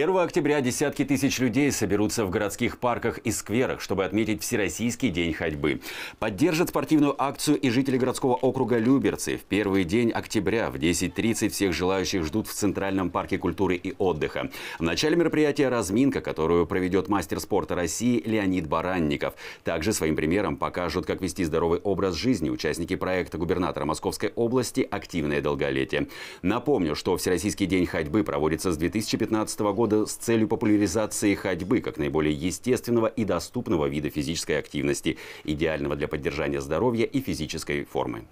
1 октября десятки тысяч людей соберутся в городских парках и скверах, чтобы отметить Всероссийский день ходьбы. Поддержат спортивную акцию и жители городского округа Люберцы. В первый день октября в 10.30 всех желающих ждут в Центральном парке культуры и отдыха. В начале мероприятия разминка, которую проведет мастер спорта России Леонид Баранников. Также своим примером покажут, как вести здоровый образ жизни участники проекта губернатора Московской области «Активное долголетие». Напомню, что Всероссийский день ходьбы проводится с 2015 года года с целью популяризации ходьбы как наиболее естественного и доступного вида физической активности, идеального для поддержания здоровья и физической формы.